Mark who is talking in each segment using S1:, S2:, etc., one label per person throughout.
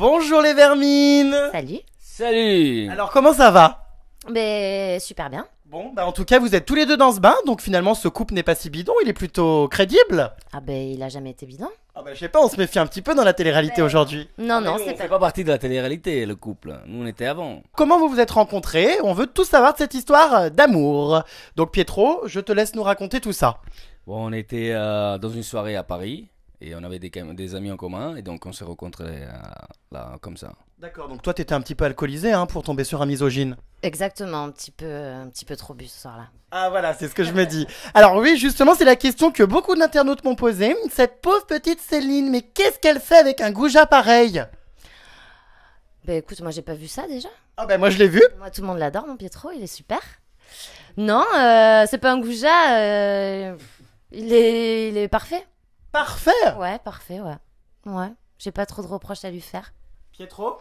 S1: Bonjour les
S2: vermines Salut
S1: Salut Alors comment ça va
S2: Mais ben, super bien.
S1: Bon, bah en tout cas vous êtes tous les deux dans ce bain, donc finalement ce couple n'est pas si bidon, il est plutôt crédible Ah ben il a jamais été bidon Ah ben je sais pas, on se méfie un petit peu dans la télé-réalité ben, aujourd'hui. Non, non, ah, c'est pas... fait pas partie de la
S3: télé-réalité le couple, nous on était avant.
S1: Comment vous vous êtes rencontrés On veut tout savoir de cette histoire euh,
S3: d'amour. Donc Pietro, je te laisse nous raconter tout ça. Bon, on était euh, dans une soirée à Paris, et on avait des, amis en commun, et donc on s'est rencontrait euh, là, comme ça.
S2: D'accord, donc
S1: toi, t'étais un petit peu alcoolisé hein, pour tomber sur un misogyne
S2: Exactement, un petit peu, un petit peu trop bu ce soir-là. Ah voilà, c'est ce que
S1: je me dis. Alors oui, justement, c'est la question que beaucoup d'internautes m'ont posée.
S2: Cette pauvre petite Céline, mais qu'est-ce qu'elle fait avec un goujat pareil Ben écoute, moi j'ai pas vu ça déjà. Ah ben moi je l'ai vu. Moi tout le monde l'adore, mon Pietro, il est super. Non, euh, c'est pas un goujat, euh, il est parfait. Parfait Ouais, parfait, ouais. Ouais, j'ai pas trop de reproches à lui faire. Pietro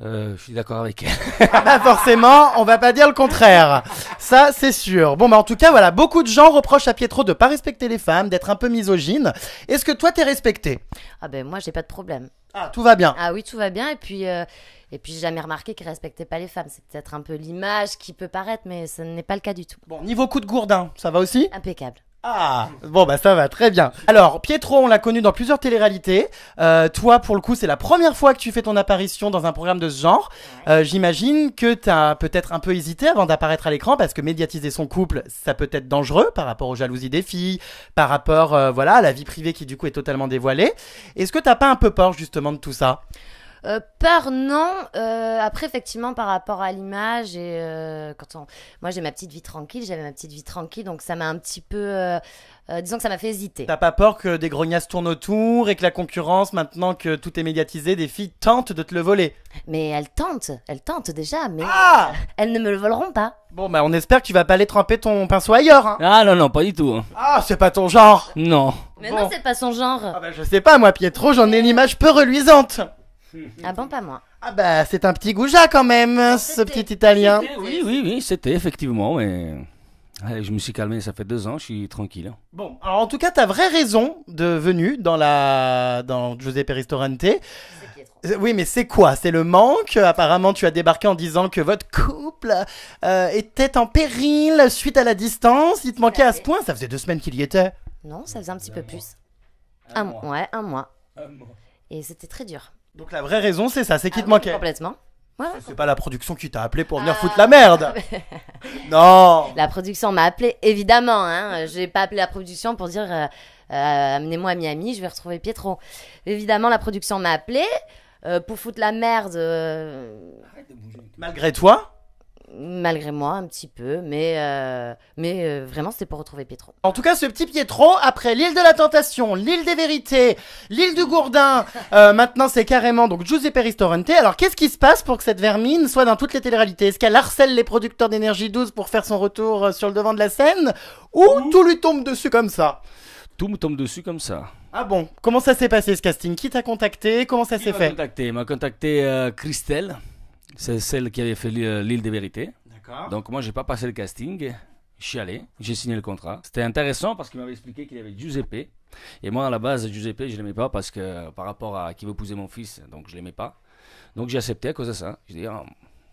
S3: euh, je suis d'accord avec elle. Ah bah
S1: forcément, on va pas dire le
S3: contraire.
S1: Ça, c'est sûr. Bon, bah en tout cas, voilà, beaucoup de gens reprochent à Pietro de pas respecter les femmes, d'être un peu misogyne.
S2: Est-ce que toi, t'es respecté Ah ben moi, j'ai pas de problème. Ah, tout va bien. Ah oui, tout va bien. Et puis, euh, et puis j'ai jamais remarqué qu'il respectait pas les femmes. C'est peut-être un peu l'image qui peut paraître, mais ce n'est pas le cas du tout. Bon, niveau coup de gourdin, ça va aussi Impeccable.
S1: Ah, bon bah ça va très bien. Alors Pietro, on l'a connu dans plusieurs téléréalités. Euh, toi, pour le coup, c'est la première fois que tu fais ton apparition dans un programme de ce genre. Euh, j'imagine que t'as peut-être un peu hésité avant d'apparaître à l'écran parce que médiatiser son couple, ça peut être dangereux par rapport aux jalousies des filles, par rapport euh, voilà à la vie privée qui du coup est totalement dévoilée. Est-ce que t'as pas un peu peur justement de tout ça
S2: euh, peur, non. Euh, après, effectivement, par rapport à l'image, et euh, quand on... moi j'ai ma petite vie tranquille, j'avais ma petite vie tranquille, donc ça m'a un petit peu. Euh, disons que ça m'a fait hésiter. T'as
S1: pas peur que des grognasses tournent autour et que la concurrence, maintenant que tout est médiatisé, des filles tentent de te le voler
S2: Mais elles tentent, elles tentent déjà, mais ah elles ne me le voleront pas. Bon,
S1: bah on espère que tu vas pas aller tremper ton pinceau ailleurs. Hein. Ah non, non, pas du tout. Ah, c'est pas ton genre Non.
S2: Mais non, c'est pas son genre. Ah bah je sais
S1: pas, moi Pietro, j'en ai une image peu reluisante. Ah bon, pas moi. Ah bah, c'est un petit goujat quand même, bah, ce petit italien.
S3: Oui, oui, oui, c'était effectivement, mais... je me suis calmé, ça fait deux ans, je suis tranquille. Hein.
S1: Bon, alors en tout cas, ta vraie raison de venue dans la dans Giuseppe Ristorante. Oui, mais c'est quoi C'est le manque Apparemment, tu as débarqué en disant que votre couple euh, était en péril suite à la distance. Il te manquait à ce point. Ça faisait deux semaines qu'il y était.
S2: Non, ça faisait un petit peu plus. Un, Ouais, un mois. Un mois. Et c'était très dur. Donc la vraie
S1: raison, c'est ça, c'est qui ah te manquait.
S2: Complètement. c'est
S1: pas la production qui t'a appelé pour venir ah. foutre la merde.
S2: non. La production m'a appelé, évidemment. Hein. Je n'ai pas appelé la production pour dire euh, euh, amenez-moi à Miami, je vais retrouver Pietro. Évidemment, la production m'a appelé euh, pour foutre la merde. Malgré toi malgré moi un petit peu, mais, euh, mais euh, vraiment c'est pour retrouver Pietro.
S1: En tout cas, ce petit Pietro, après l'île de la Tentation, l'île des Vérités, l'île du Gourdin, euh, maintenant c'est carrément donc Giuseppe Ristorante. Alors qu'est-ce qui se passe pour que cette vermine soit dans toutes les téléréalités Est-ce qu'elle harcèle les producteurs d'énergie 12 pour faire son retour sur le devant de la scène Ou tout lui tombe dessus comme ça Tout me tombe dessus comme ça. Ah bon Comment ça s'est passé ce casting Qui t'a contacté Comment ça s'est fait
S3: contacté Il m'a contacté Christelle. C'est celle qui avait fait euh, l'île des vérités. D'accord. Donc moi, j'ai pas passé le casting. Je suis allé, j'ai signé le contrat. C'était intéressant parce qu'il m'avait expliqué qu'il y avait Giuseppe. Et moi, à la base, Giuseppe, je l'aimais pas parce que euh, par rapport à qui veut épouser mon fils, donc je l'aimais pas. Donc j'ai accepté à cause de ça. Je dis, ah,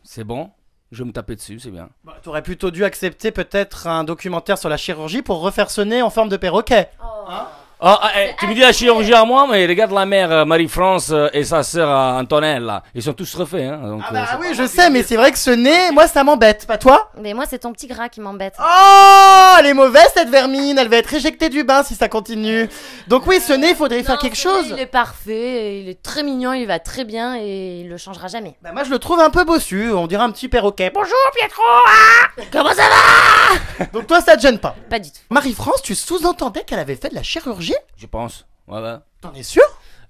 S3: c'est bon, je vais me taper dessus, c'est bien. Bah, aurais plutôt dû accepter
S1: peut-être un documentaire sur la chirurgie pour refaire sonner en forme de perroquet. Oh.
S3: Hein ah, ah, eh, tu me dis la chirurgie à moi, mais regarde la mère, euh, Marie-France euh, et sa sœur Antonella, ils sont tous refaits. Hein, ah euh, bah
S1: oui, je sais, mais c'est vrai que ce nez, moi ça m'embête, pas toi
S2: Mais moi c'est ton petit gras qui m'embête.
S1: Oh, elle est mauvaise cette vermine, elle va être éjectée du bain si ça continue. Donc oui, ce nez, il faudrait
S2: faire quelque chose. il est parfait, il est très mignon, il va très bien et il le changera jamais. Bah moi je le
S1: trouve un peu bossu, on dirait un petit perroquet.
S2: Bonjour Pietro hein. Comment ça
S1: va Donc toi ça te gêne pas Pas du tout. Marie-France, tu sous-entendais qu'elle avait fait de la chirurgie
S3: je pense. Ouais, T'en es sûr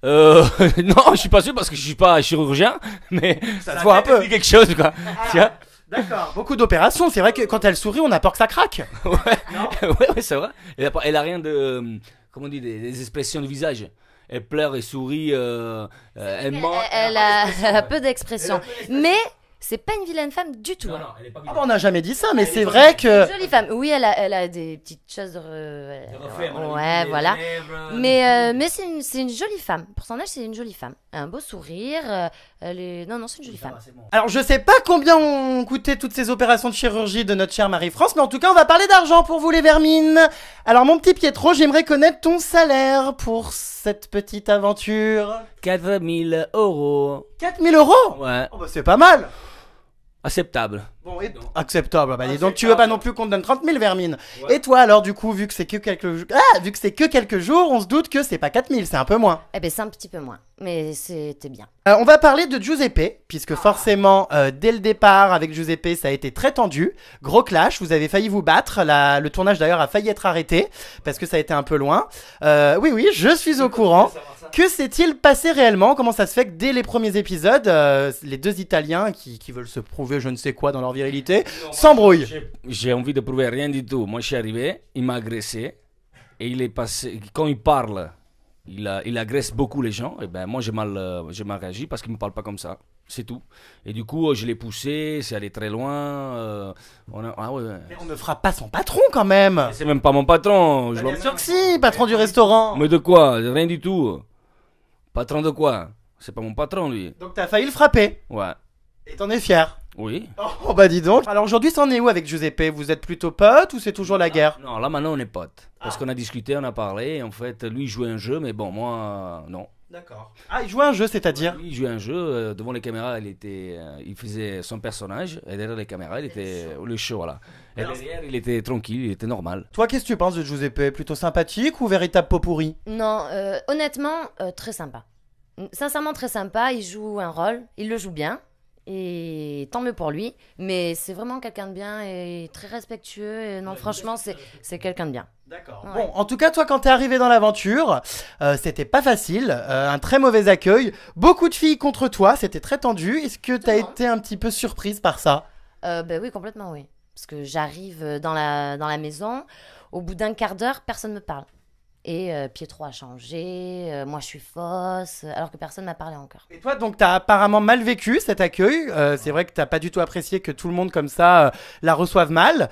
S3: euh, non, je suis pas sûr parce que je suis pas chirurgien, mais ça voit un peu quelque chose quoi. Ah, ah, Tiens. D'accord. Beaucoup d'opérations. C'est vrai que quand elle sourit, on a peur que ça craque. ouais. ouais, c'est vrai. Elle a, rien de, euh, comment on dit, des, expressions de visage elle pleure et sourit, euh, euh, elle ment.
S2: Elle, a, elle a peu d'expression. Mais c'est pas une vilaine femme du tout. Hein.
S3: Ah bah, on n'a jamais dit ça, mais c'est vrai que.
S2: Jolie femme. Oui, elle a, des petites choses. ouais, voilà. Mais, mais c'est une, une jolie femme. Pour son âge, c'est une jolie femme. un beau sourire. Euh, elle Non, non, c'est une jolie femme.
S1: Alors, je sais pas combien ont coûté toutes ces opérations de chirurgie de notre chère Marie-France, mais en tout cas, on va parler d'argent pour vous, les vermines. Alors, mon petit Pietro, j'aimerais connaître ton salaire pour cette petite aventure. 4000 euros. 4000 euros Ouais. Oh, bah, c'est pas mal. aceptável Bon, et... Acceptable. Ah bah, donc tu veux pas non plus qu'on te donne 30 000 vermines. Et toi, alors, du coup, vu que c'est que quelques jours, ah, vu que c'est que quelques jours, on se doute que c'est pas 4 000, c'est un peu moins.
S2: Eh ben, c'est un petit peu moins, mais c'était bien.
S1: Euh, on va parler de Giuseppe, puisque ah. forcément, euh, dès le départ, avec Giuseppe, ça a été très tendu. Gros clash, vous avez failli vous battre. Le tournage, d'ailleurs, a failli être arrêté, parce que ça a été un peu loin. Euh, oui, oui, je suis au courant. Que s'est-il passé réellement Comment ça se fait que dès les premiers épisodes,
S3: les deux Italiens qui, qui veulent se prouver je ne sais quoi dans leur virilité, s'embrouille J'ai envie de prouver rien du tout. Moi, je suis arrivé, il m'a agressé, et il est passé. Quand il parle, il, il agresse beaucoup les gens. Et ben moi, j'ai mal, euh, j'ai mal réagi parce qu'il me parle pas comme ça. C'est tout. Et du coup, euh, je l'ai poussé, c'est allé très loin. Euh, on, ah Mais on ne fera pas son patron quand même. C'est même pas mon patron. Je bien sûr que si, patron du restaurant. Mais de quoi Rien du tout. Patron de quoi C'est pas mon patron, lui. Donc t'as failli le frapper. Ouais. Et t'en es fier Oui. Oh bah dis donc. Alors aujourd'hui, t'en es où avec Giuseppe Vous êtes plutôt potes ou c'est toujours la guerre Non, là maintenant on est potes. Ah. Parce qu'on a discuté, on a parlé. En fait, lui il jouait un jeu, mais bon, moi, non. D'accord. Ah, il jouait un jeu, c'est-à-dire Il jouait un jeu, euh, devant les caméras, il, était, euh, il faisait son personnage, et derrière les caméras, il était le show, voilà. Et derrière, il était tranquille, il était normal. Toi, qu'est-ce que tu penses de Giuseppe Plutôt sympathique ou véritable pot pourri Non,
S2: euh, honnêtement, très sympa. Sincèrement, très sympa. Il joue un rôle, il le joue bien. Et tant mieux pour lui. Mais c'est vraiment quelqu'un de bien et très respectueux. Et non, franchement, c'est quelqu'un de bien. D'accord. Bon, en tout
S1: cas, toi, quand t'es arrivé dans l'aventure, euh, c'était pas facile, euh, un très mauvais accueil, beaucoup de filles contre toi, c'était très tendu. Est-ce que t'as été un petit peu surprise par ça
S2: euh, Ben oui, complètement, oui. Parce que j'arrive dans la, dans la maison, au bout d'un quart d'heure, personne ne me parle. Et euh, Pietro a changé, euh, moi je suis fausse, alors que personne n'a parlé encore.
S1: Et toi, donc, t'as apparemment mal vécu cet accueil. Euh, c'est vrai que t'as pas du tout apprécié que tout le monde comme ça la reçoive mal.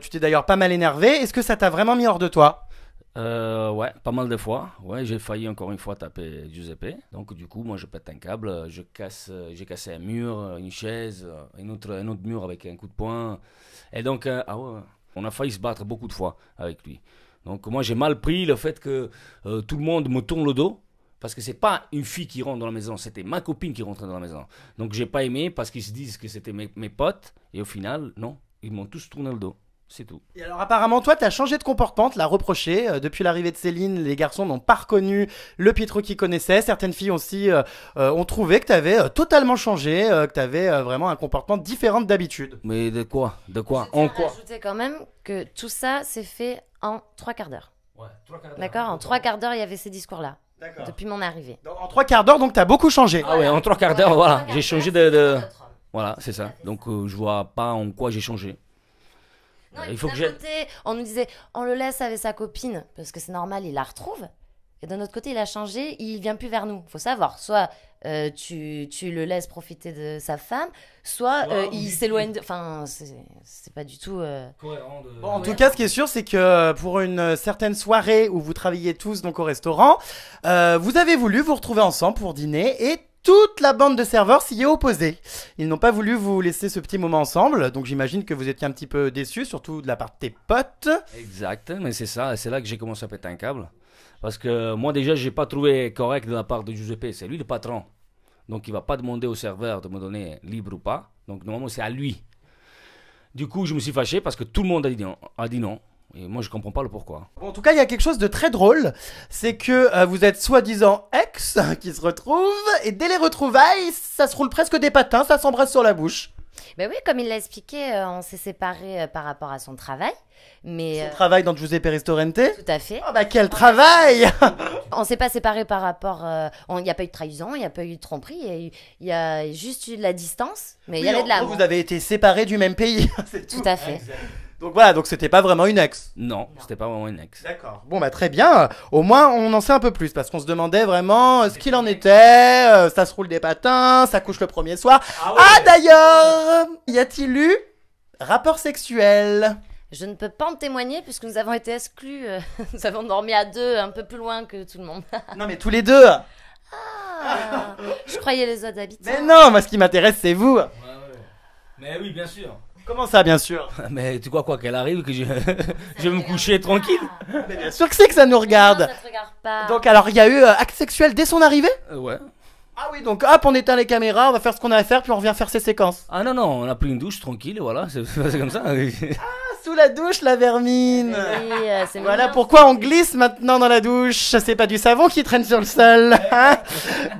S1: tu t'es d'ailleurs pas mal énervé. Est-ce que ça t'a vraiment mis hors de toi ouais, pas mal
S3: de fois. Ouais, j'ai failli encore une fois taper Giuseppe. Donc du coup, moi, je pète un câble, je casse, j'ai cassé un mur, une chaise, un autre, un autre mur avec un coup de poing. Et donc, ah on a failli se battre beaucoup de fois avec lui. Donc moi j'ai mal pris le fait que euh, tout le monde me tourne le dos. Parce que c'est pas une fille qui rentre dans la maison, c'était ma copine qui rentrait dans la maison. Donc j'ai pas aimé parce qu'ils se disent que c'était mes, potes. Et au final, non, ils m'ont tous tourné le dos. C'est tout.
S1: Et alors apparemment, toi, tu as changé de comportement, l'as reproché. Euh, depuis l'arrivée de Céline, les garçons n'ont pas reconnu le Pietro qu'ils connaissaient. Certaines filles aussi euh, ont trouvé que tu avais totalement changé, que tu avais vraiment un comportement différent d'habitude. Mais de quoi De quoi En quoi
S2: Je quand même que tout ça s'est fait en trois quarts d'heure. Ouais, D'accord En trois quarts d'heure, il y avait ces discours-là. Depuis mon arrivée. en
S3: trois quarts d'heure, donc tu as beaucoup changé. Ah ouais, en trois quarts d'heure, voilà. J'ai changé de. Voilà, c'est ça. Donc euh, je vois pas en quoi j'ai changé. il faut que
S2: côté, on nous disait, on le laisse avec sa copine, parce que c'est normal, il la retrouve. Et d'un autre côté, il a changé, il vient plus vers nous. Faut savoir, soit euh, tu, le laisses profiter de sa femme, soit euh, il s'éloigne Enfin, c'est pas du tout... Euh, en tout cas,
S1: ce qui est sûr, c'est que pour une certaine soirée où vous travaillez tous donc au restaurant, vous avez voulu vous retrouver ensemble pour dîner et toute la bande de serveurs s'y est opposée. Ils n'ont pas voulu vous laisser ce petit moment ensemble, donc j'imagine que vous étiez un petit peu déçus, surtout de
S3: la part de tes potes. Exact, mais c'est ça, c'est là que j'ai commencé à péter un câble. Parce que moi, déjà, je n'ai pas trouvé correct de la part de Giuseppe. C'est lui le patron. Donc, il ne va pas demander au serveur de me donner libre ou pas. Donc, normalement, c'est à lui. Du coup, je me suis fâché parce que tout le monde a dit non. A dit non. Et moi, je comprends pas le pourquoi.
S1: en tout cas, il y a quelque chose de très drôle, c'est que euh, vous êtes soi-disant ex qui se retrouvent, et dès les retrouvailles, ça se roule presque des patins,
S2: ça s'embrasse sur la bouche. Ben oui, comme il l'a expliqué, euh, on s'est séparés euh, par rapport à son travail, mais... Son euh,
S1: travail dans Giuseppe Ristorante Tout à fait. Oh bah quel travail
S2: On s'est pas séparés par rapport... Il n'y a pas eu de trahison, il n'y a pas eu de tromperie, il y, a juste eu de la distance, mais il y avait de la... Vous
S1: avez été séparés du même pays,
S2: Tout, tout à fait.
S1: Donc voilà, donc c'était pas vraiment une ex. Non, c'était pas vraiment une ex. D'accord. Bon bah très bien. Au moins on en sait un peu plus parce qu'on se demandait vraiment euh, ce qu'il en était. Euh, ça se roule des patins, ça couche le premier soir. Ah, ah d'ailleurs, y a-t-il eu
S2: rapport sexuel Je ne peux pas en témoigner puisque nous avons été exclus. Euh, nous avons dormi à deux, un peu plus loin que tout le monde. Non mais tous les deux. Ah, je croyais les autres habitants. Mais
S1: non, moi ce qui
S3: m'intéresse c'est vous. Mais oui, bien sûr. Comment ça, bien sûr Mais tu crois quoi qu'elle arrive, que je, vais me coucher tranquille Mais bien ah. sûr que c'est que ça nous regarde. ça regarde pas. Donc
S1: alors, il y a eu euh, acte sexuel dès son arrivée euh, ouais. Ah oui, donc hop, on éteint les caméras, on va faire ce qu'on a à faire, puis on revient faire ses séquences. Ah non, non, on n'a plus une douche tranquille, voilà, c'est comme ça. Ah, Sous la douche, la vermine eh Oui, euh, Voilà pourquoi on glisse maintenant dans la douche. C'est pas du savon qui traîne sur le sol. Hein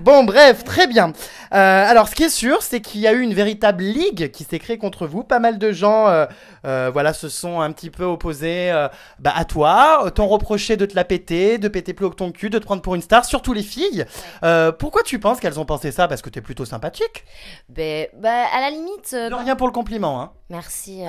S1: bon, bref, très bien. Euh, alors, ce qui est sûr, c'est qu'il y a eu une véritable ligue qui s'est créée contre vous. Pas mal de gens, euh, euh, voilà, se sont un petit peu opposés bah, à toi, t'ont reproché de te la péter, de péter plus haut que ton cul, de te prendre pour une star, surtout les filles. pourquoi tu penses qu'elles ont pensé ça Parce que t'es plutôt sympathique.
S2: Ben, bah, à la limite. Non, bah rien
S1: pour le compliment, hein.
S2: Merci,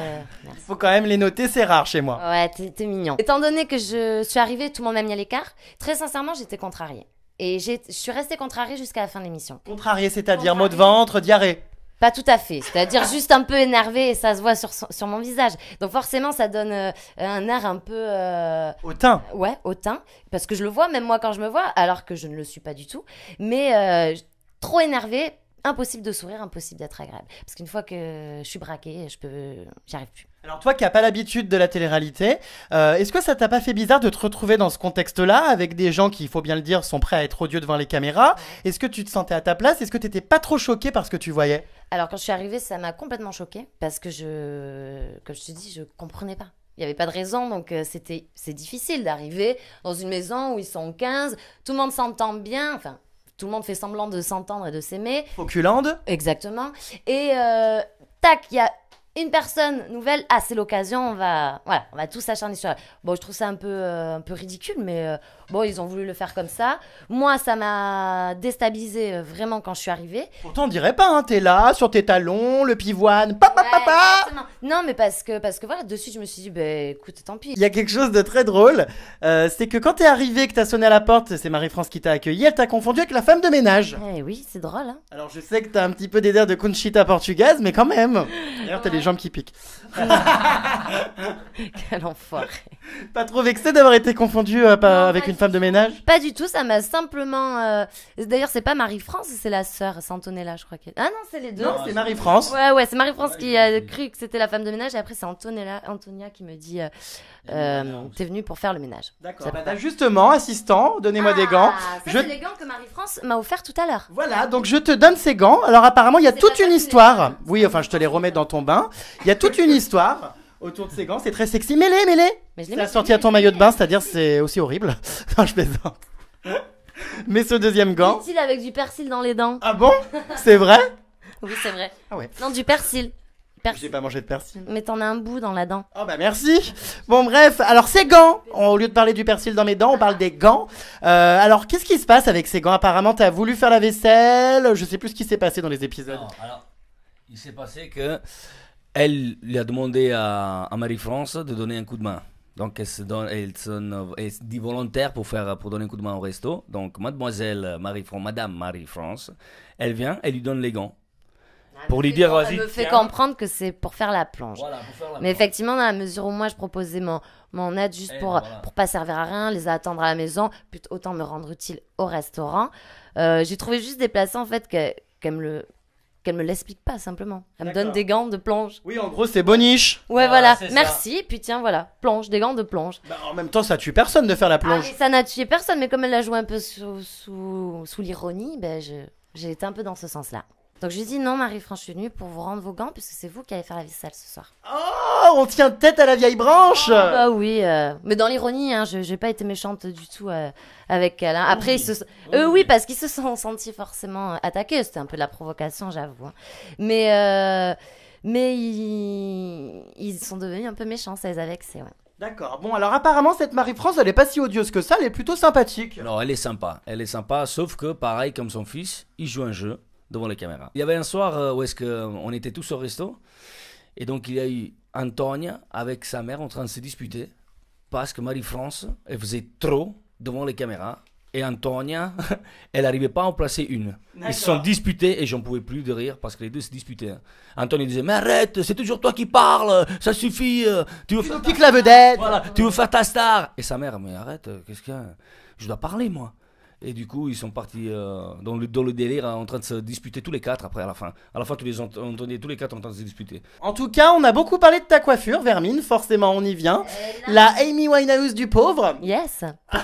S1: Faut quand même les noter, c'est rare chez moi. Ouais, t'es mignon.
S2: Étant donné que je suis arrivée, tout le monde m'a mis à l'écart, très sincèrement, j'étais contrariée. Et je suis restée contrariée jusqu'à la fin de l'émission. Contrariée, c'est-à-dire mot de ventre, diarrhée pas tout à fait, c'est-à-dire juste un peu énervé et ça se voit sur, sur mon visage. Donc forcément, ça donne euh, un air un peu... Euh... Hautain Ouais, hautain, parce que je le vois, même moi quand je me vois, alors que je ne le suis pas du tout. Mais euh, trop énervé, impossible de sourire, impossible d'être agréable. Parce qu'une fois que je suis braquée, je peux... J'y arrive plus. Alors toi qui n'as pas l'habitude de
S1: la télé-réalité, euh, est-ce que ça t'a pas fait bizarre de te retrouver dans ce contexte-là avec des gens qui, il faut bien le dire, sont prêts à être odieux devant les caméras Est-ce que tu te sentais à ta place Est-ce que tu n'étais pas trop choqué par ce que tu voyais
S2: Alors quand je suis arrivée, ça m'a complètement choquée parce que je, comme je te dis, je comprenais pas. Il n'y avait pas de raison, donc euh, c'était c'est difficile d'arriver dans une maison où ils sont 15, tout le monde s'entend bien, enfin tout le monde fait semblant de s'entendre et de s'aimer. Oculande. Exactement. Et euh, tac, il y a une personne nouvelle, ah c'est l'occasion, on va, voilà, on va tous s'acharner sur Bon, je trouve ça un peu, euh, un peu ridicule, mais euh, bon, ils ont voulu le faire comme ça. Moi, ça m'a déstabilisé euh, vraiment quand je suis arrivée. Pourtant, on dirait
S1: pas, hein, t'es là, sur tes talons, le pivoine, papa,
S2: papa. Non, mais parce que, parce que voilà, dessus, je me suis dit, bah, écoute, tant pis.
S1: Il y a quelque chose de très drôle, c'est que quand t'es arrivé, que t'as sonné à la porte, c'est Marie-France qui t'a accueillie, elle t'a confondu avec la femme de ménage.
S2: Eh oui, c'est drôle. Hein. Alors,
S1: je sais que t'as un petit peu des airs de kunchita portugaise, mais quand même. D'ailleurs, jambes qui piquent. Quel enfoiré. Pas trop vexé d'avoir été confondu euh, avec une femme de ménage
S2: Pas du tout, ça m'a simplement. Euh, d'ailleurs, c'est pas Marie-France, c'est la sœur, c'est Antonella, je crois qu'elle. Ah non, c'est les deux. c'est Marie-France. Ouais, ouais, c'est Marie-France qui a cru que c'était la femme de ménage, et après, c'est Antonella, Antonia qui me dit euh, euh T'es venue pour faire le ménage. D'accord. Bah, bah, justement, assistant, donnez-moi des
S1: gants. Ah, ça, c'est les
S2: gants que Marie-France m'a offert tout à l'heure.
S1: Voilà, donc je te donne ces gants. Alors apparemment, il y a toute une histoire. Oui, enfin, je te les remets dans ton bain. Il y a toute une histoire autour de ces gants. C'est très sexy. Mets-les, mets-les. Mais je sorti à ton maillot de bain, c'est-à-dire c'est aussi horrible. non, je plaisante. Mais ce deuxième gant.
S2: C'est-il avec du persil dans les dents. Ah bon C'est vrai Oui, c'est vrai. Ah ouais. Non, du persil. persil. J'ai
S1: pas mangé de persil.
S2: Mais t'en as un bout dans la dent. Oh bah merci.
S1: Bon bref, alors ces gants, au lieu de parler du persil dans mes dents, on parle des gants. Euh, alors qu'est-ce qui se passe avec ces gants Apparemment tu t'as voulu faire la vaisselle, je sais plus ce qui s'est passé dans les épisodes.
S3: alors, il s'est passé que elle lui a demandé à, Marie-France de donner un coup de main. Donc, elle se, elle dit volontaire pour, faire, pour donner un coup de main au resto. Donc, mademoiselle Marie-France, madame Marie-France, elle vient, elle lui donne les gants ah, pour lui dire vas-y. me fait comprendre
S2: que c'est pour faire la plonge. mais effectivement, dans la mesure où moi je proposais mon, mon aide juste eh pour ben, pour pas servir à rien, les attendre à la maison, plutôt autant me rendre utile au restaurant. Euh, j'ai trouvé juste déplacé en fait que comme le qu'elle me l'explique pas simplement. Elle me donne des gants de plonge. Oui, en gros,
S1: c'est boniche.
S2: Ouais, voilà. Merci. Puis tiens, voilà, plonge, des gants de plonge. Bah,
S1: en même temps, ça tue personne de faire la ah, plonge.
S2: ça n'a tué personne, mais comme elle l'a joué un peu sous, sous, l'ironie, ben, j'ai été un peu dans ce sens-là. Donc je lui dis non, Marie france je suis pour vous rendre vos gants puisque c'est vous qui allez faire la vie sale ce soir. Oh, on tient tête à la vieille branche. Oh, oui, euh. mais dans l'ironie, hein, je n'ai pas été méchante du tout euh, avec elle. Hein. Après, oui. eux oui parce qu'ils se sont sentis forcément euh, attaqués. C'était un peu de la provocation, j'avoue. Hein. Mais mais ils... sont devenus un peu méchants, ça les a
S3: D'accord. Bon, alors apparemment, cette Marie-France, elle est pas si odieuse que ça, elle est plutôt sympathique. Non, elle est sympa. Elle est sympa, sauf que, pareil comme son fils, il joue un jeu devant les caméras. Il y avait un soir euh, où est-ce qu'on euh, était tous au resto, et donc il y a eu Antonia avec sa mère en train de se disputer, parce que Marie-France, elle faisait trop devant les caméras, et Antonia, elle n'arrivait pas à en placer une. Ils se sont disputés et j'en pouvais plus de rire parce que les deux se disputaient. Hein. Antonia disait Mais arrête, c'est toujours toi qui parles, ça suffit, euh, tu veux faire ta... la vedette, tu veux faire ta star. Et sa mère Mais arrête, qu'est-ce que. Je dois parler moi. Et du coup, ils sont partis euh, dans, le, le délire hein, en train de se disputer tous les quatre après à la fin. À la fin, tu les entendais tous les quatre en train de se disputer.
S1: En tout cas, on a beaucoup parlé de ta coiffure, Vermine. Forcément, on y vient. Eh, la Amy Winehouse du pauvre. Yes.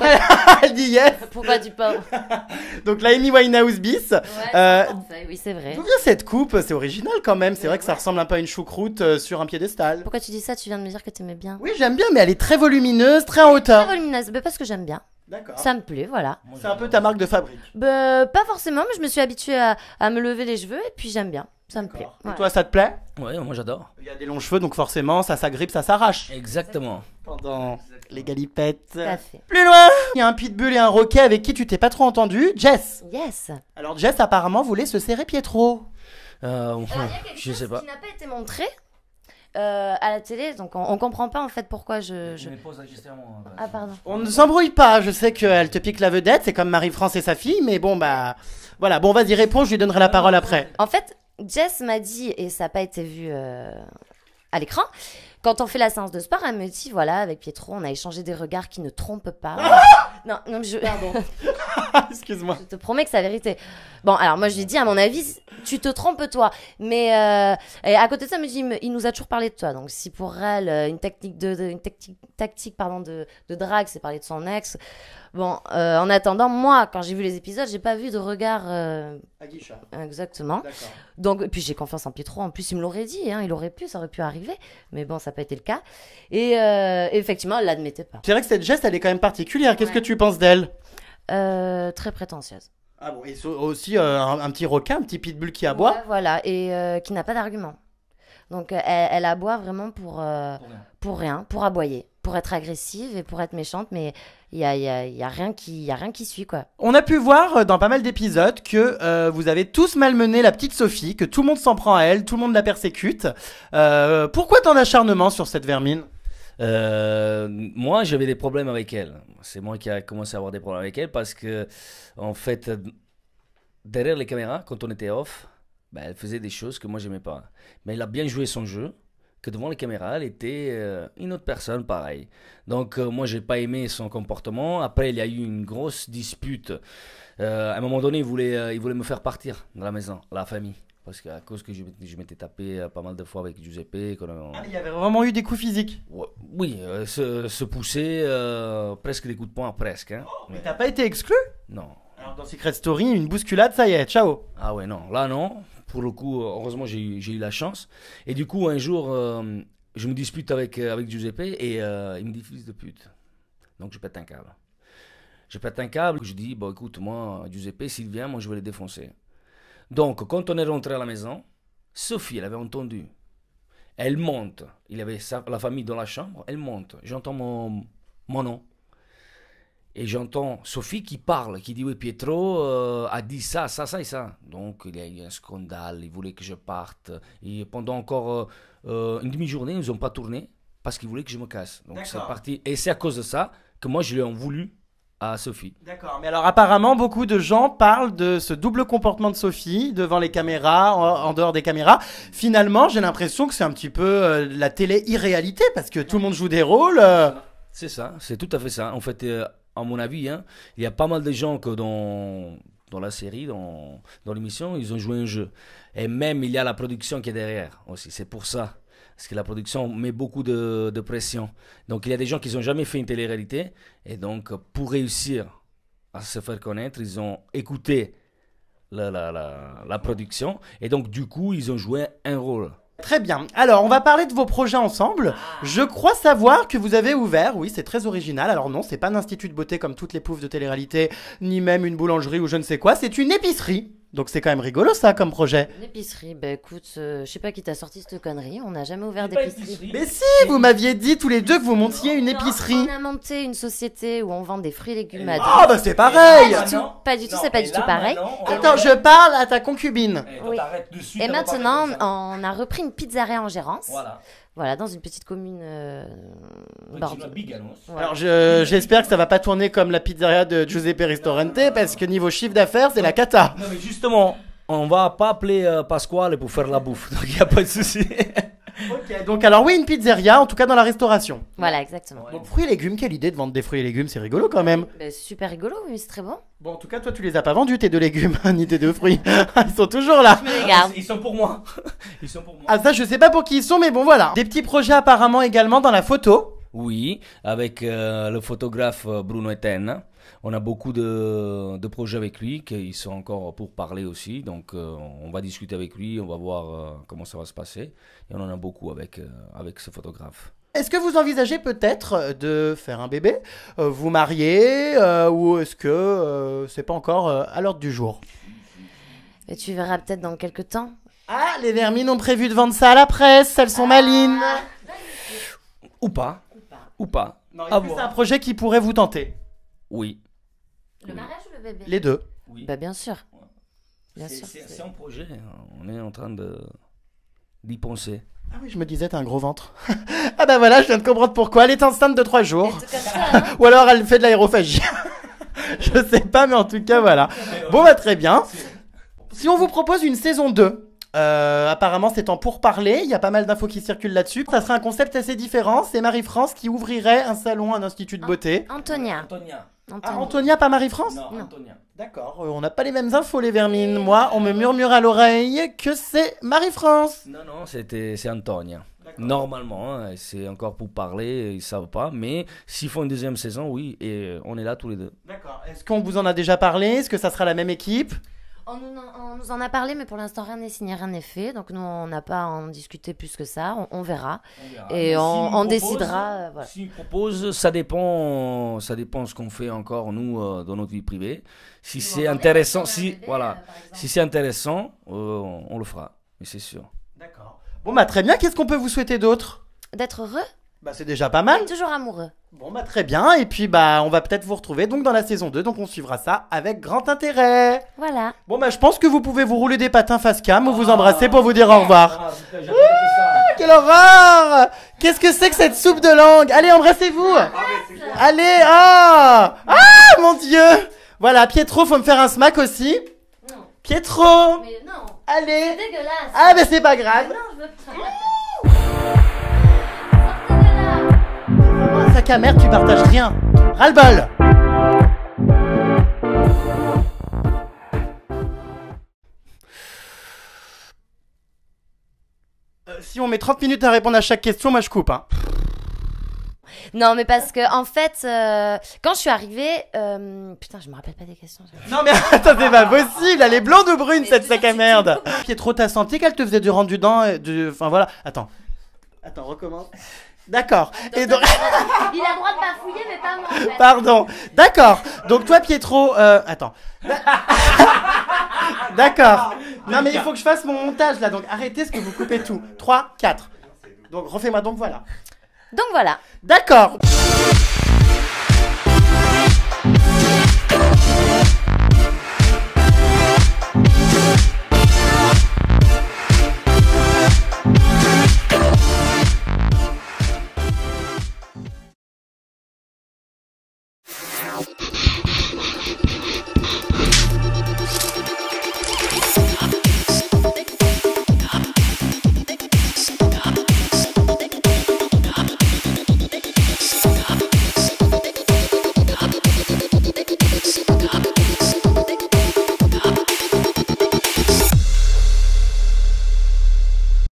S1: Elle dit yes.
S2: Pourquoi du pauvre
S1: Donc la Amy Winehouse bis. Euh, oui, c'est vrai. D'où cette coupe C'est original quand même. C'est vrai que ça ressemble un peu à une choucroute euh, sur un piédestal.
S2: Pourquoi tu dis ça Tu viens de me dire que tu aimais bien. Oui, j'aime bien, mais elle est très volumineuse, très en hauteur. Très volumineuse, mais parce que j'aime bien. D'accord. Ça me plaît, voilà. C'est un peu ta marque de fabrique. Bah, pas forcément, mais je me suis habituée à, me lever les cheveux et puis j'aime bien. Ça me plaît. Et
S1: toi, ça te plaît Oui, moi j'adore. Il y a des longs cheveux, donc forcément, ça s'agrippe, ça s'arrache. Exactement. Pendant les galipettes. Plus loin Il y a un pitbull et un roquet avec qui tu t'es pas trop entendu, Jess. Yes. Alors Jess apparemment voulait se serrer Pietro. Euh, je sais pas. Qui n'a pas
S2: été montré euh, à la télé, donc on, comprend pas en fait pourquoi je. je... Hein, bah, ah pardon. On ne
S1: s'embrouille pas. Je sais qu'elle te pique la vedette. C'est comme Marie-France et sa fille, mais bon bah voilà. Bon vas-y réponds. Je lui donnerai la parole après.
S2: En fait, Jess m'a dit et ça n'a pas été vu euh, à l'écran. Quand on fait la séance de sport, elle me dit voilà avec Pietro, on a échangé des regards qui ne trompent pas. Ah non non je. Pardon. Excuse-moi. Je te promets que c'est la vérité. Bon, alors moi je lui dis, à mon avis, tu te trompes toi. Mais euh, à côté de ça, me il, il nous a toujours parlé de toi. Donc si pour elle, euh, une technique de, une tactique, tactique pardon, de, drague, c'est parler de son ex. Bon, euh, en attendant, moi, quand j'ai vu les épisodes, j'ai pas vu de regard. Exactement. Donc, puis j'ai confiance en Pietro. En plus, il me l'aurait dit. Hein. il aurait pu, ça aurait pu arriver. Mais bon, ça n'a pas été le cas. Et effectivement, elle l'admettait pas.
S1: C'est vrai que cette geste, elle est quand même particulière. Qu'est-ce que tu penses d'elle
S2: euh, très prétentieuse.
S1: Ah bon, et aussi euh, un, petit requin, un petit pitbull qui aboie.
S2: voilà, et euh, qui n'a pas d'argument. Donc elle, aboie vraiment pour, pour, rien. pour, aboyer, pour être agressive et pour être méchante, mais il n'y a, y rien qui, a rien qui suit quoi.
S1: On a pu voir dans pas mal d'épisodes que vous avez tous malmené la petite Sophie, que tout le monde s'en
S3: prend à elle, tout le monde la persécute. pourquoi tant d'acharnement sur cette vermine euh, moi, j'avais des problèmes avec elle. C'est moi qui a commencé à avoir des problèmes avec elle parce que, en fait, derrière les caméras, quand on était off, bah, elle faisait des choses que moi, j'aimais pas. Mais elle a bien joué son jeu. Que devant les caméras, elle était euh, une autre personne, pareil. Donc euh, moi, j'ai pas aimé son comportement. Après, il y a eu une grosse dispute. à un moment donné, il voulait, il voulait me faire partir de la maison, la famille parce qu'à cause que je, je m'étais tapé euh, pas mal de fois avec Giuseppe. ah, il y avait
S1: vraiment eu des coups physiques
S3: Oui, euh, se, pousser, euh, presque des coups de poing, presque. Hein. Oh, mais, t'as
S1: pas été exclu
S3: Non. Alors dans Secret Story, une bousculade, ça y est, ciao Ah ouais, non, là non. Pour le coup, heureusement, j'ai eu la chance. Et du coup, un jour, je me dispute avec, avec Giuseppe et il me dit fils de pute. Donc je pète un câble. Je pète un câble, je dis, bon écoute, moi, Giuseppe, s'il vient, moi je vais le défoncer. Donc, quand on est rentré à la maison, Sophie, elle avait entendu. Elle monte. Il avait la famille dans la chambre. Elle monte. J'entends mon, nom. Et j'entends Sophie qui parle, qui dit Oui, Pietro euh, a dit ça, ça, ça et ça. Donc il y a eu un scandale, il voulait que je parte. Et pendant encore euh, euh, une demi-journée, ils n'ont pas tourné parce qu'ils voulaient que je me casse. Donc c'est parti. Et c'est à cause de ça que moi, je lui ai voulu Sophie.
S1: D'accord, mais alors apparemment beaucoup de gens parlent de ce double comportement de Sophie devant les caméras, en, dehors des
S3: caméras. Finalement, j'ai l'impression que c'est un petit peu euh, la télé irréalité parce que tout le monde joue des rôles. Euh. C'est ça, c'est tout à fait ça. En fait, en euh, à mon avis, hein, il y a pas mal de gens que dans, dans la série, dans l'émission, ils ont joué un jeu. Et même, il y a la production qui est derrière aussi. C'est pour ça parce que la production met beaucoup de, pression. Donc il y a des gens qui n'ont jamais fait une télé-réalité, et donc pour réussir à se faire connaître, ils ont écouté la, production, et donc du coup, ils ont joué un rôle. Très bien. Alors, on va parler de vos projets ensemble. Je crois savoir
S1: que vous avez ouvert, oui, c'est très original. Alors non, c'est pas un institut de beauté comme toutes les poufs de télé-réalité, ni même une boulangerie ou je ne sais quoi, c'est une épicerie. Donc c'est quand même rigolo ça comme projet.
S2: Une épicerie, bah écoute, euh, je sais pas qui t'a sorti cette connerie, on n'a jamais ouvert d'épicerie. Mais si, vous m'aviez dit tous les deux que vous montiez une épicerie. On a monté une société où on vend des fruits et légumes à Oh bah c'est pareil Pas du tout, pas du tout, c'est pas du tout pareil. Attends, je parle à ta concubine. Eh, et, et maintenant, on a repris une pizzeria en gérance. Voilà. Voilà, dans une petite commune euh, Alors j'espère
S1: que ça va pas tourner comme la pizzeria de Giuseppe Ristorante parce que niveau chiffre d'affaires c'est la cata. Non,
S3: mais justement, on va pas appeler euh, Pasquale pour faire la bouffe, donc il n'y a pas de souci
S1: donc alors oui, une pizzeria, en tout cas dans la restauration. Voilà, exactement. fruits et légumes, quelle idée de vendre des fruits et légumes, c'est rigolo quand même.
S2: Bah, super rigolo, oui, c'est très bon. Bon, en tout cas, toi,
S1: tu les as pas vendus, tes deux légumes, ni tes deux fruits. ils
S2: sont toujours là. Ils sont pour moi.
S3: Ils sont pour moi. Ah, ça, je sais pas pour qui ils sont, mais bon, voilà. Des petits projets apparemment également dans la photo. Oui, avec euh, le photographe euh, Bruno Eten. On a beaucoup de, projets avec lui qui sont encore pour parler aussi. Donc euh, on va discuter avec lui, on va voir euh, comment ça va se passer. Et on en a beaucoup avec, euh, ce photographe.
S1: Est-ce que vous envisagez peut-être de faire un bébé, vous marier, ou est-ce que c'est pas encore à l'ordre du jour Et Tu verras peut-être dans quelques temps. Ah, les vermines ont prévu de vendre ça à la presse, elles sont malines. Ou pas.
S3: Ou pas. c'est un projet qui pourrait vous tenter oui. Le mariage ou le bébé Les deux. Oui. Bah, bien sûr. C'est un projet. Hein. On est en train de d'y penser. Ah oui,
S1: je me disais, t'as un gros ventre. ah bah voilà, je viens de comprendre pourquoi. Elle est enceinte de trois jours. Ou alors elle fait de l'aérophagie. je sais pas, mais en tout cas, voilà. Bon, bah très bien. Si on vous propose une saison 2, euh, apparemment c'est en pourparler, il y a pas mal d'infos qui circulent là-dessus. Ça serait un concept assez différent, c'est Marie-France qui ouvrirait un salon, un institut de beauté. Antonia. Antonia. Ah, Antonia, pas Marie-France Non, Antonia. D'accord, euh, on n'a pas les mêmes infos, les vermines. Moi, on me murmure à l'oreille que c'est Marie-France. Non,
S3: non, c'était, c'est Antonia. Normalement, hein, c'est encore pour parler, ils savent pas, mais s'ils font une deuxième saison, oui, et euh, on est là tous les deux. D'accord. Est-ce qu'on vous en a déjà parlé Est-ce que ça sera la même équipe
S2: on nous, en a parlé, mais pour l'instant, rien n'est signé, rien n'est fait. Donc, nous, on n'a pas à en discuter plus que ça. On, verra. Et on, si on propose, décidera. Euh,
S3: voilà. ça dépend, ça dépend ce qu'on fait encore, nous, euh, dans notre vie privée. Si c'est intéressant, si, voilà, si c'est intéressant, euh, on, le fera. Mais c'est sûr. D'accord. Bon, bah, très bien. Qu'est-ce qu'on peut vous souhaiter d'autre D'être heureux bah, c'est déjà pas mal.
S2: toujours amoureux. Bon, bah,
S1: très bien. Et puis, bah, on va peut-être vous retrouver donc dans la saison 2. Donc, on suivra ça avec grand intérêt. Voilà. Bon, bah, je pense que vous pouvez vous rouler des patins face cam ou vous ah. embrasser pour vous dire au revoir. Ah, ah, quelle horreur Qu'est-ce que c'est que cette soupe de langue Allez, embrassez-vous ah, Allez, ah Ah, mon Dieu Voilà, Pietro, faut me faire un smack aussi. Pietro Mais non
S2: Allez C'est dégueulasse Ah, bah,
S1: c'est pas grave non, je tu partages rien. ras le euh, Si on met 30 minutes à répondre à chaque question, moi je coupe. Hein.
S2: Non, mais parce que, en fait, euh, quand je suis arrivée. Euh, putain, je me rappelle pas des questions. Non,
S1: mais attends, c'est pas possible Elle est blonde ou brune, cette sac à merde trop t'as senti qu'elle te faisait du rendu et du... Enfin, voilà. Attends. Attends, recommence. D'accord. Il a droit
S2: de bafouiller, mais pas moi. Pardon.
S1: D'accord. Donc toi, Pietro, euh, attends. D'accord. Non, mais il faut que je fasse mon montage là. Donc arrêtez, ce que vous coupez tout. 3, 4. Donc refais-moi. Donc voilà. Donc voilà. D'accord.